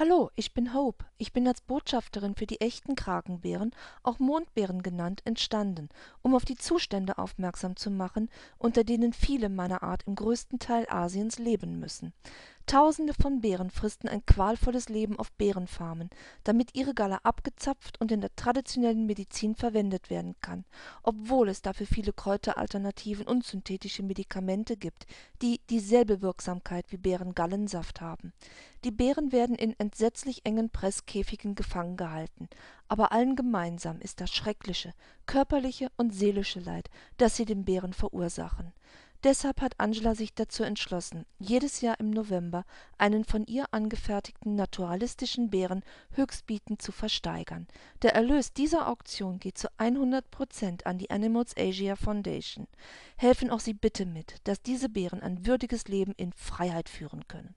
Hallo, ich bin Hope. Ich bin als Botschafterin für die echten Krakenbären, auch Mondbären genannt, entstanden, um auf die Zustände aufmerksam zu machen, unter denen viele meiner Art im größten Teil Asiens leben müssen. Tausende von Bären fristen ein qualvolles Leben auf Bärenfarmen, damit ihre Galle abgezapft und in der traditionellen Medizin verwendet werden kann, obwohl es dafür viele Kräuteralternativen und synthetische Medikamente gibt, die dieselbe Wirksamkeit wie Bärengallensaft haben. Die Bären werden in entsetzlich engen Presskäfigen gefangen gehalten, aber allen gemeinsam ist das schreckliche, körperliche und seelische Leid, das sie den Bären verursachen Deshalb hat Angela sich dazu entschlossen, jedes Jahr im November einen von ihr angefertigten naturalistischen Bären höchstbietend zu versteigern. Der Erlös dieser Auktion geht zu 100 Prozent an die Animals Asia Foundation. Helfen auch Sie bitte mit, dass diese Bären ein würdiges Leben in Freiheit führen können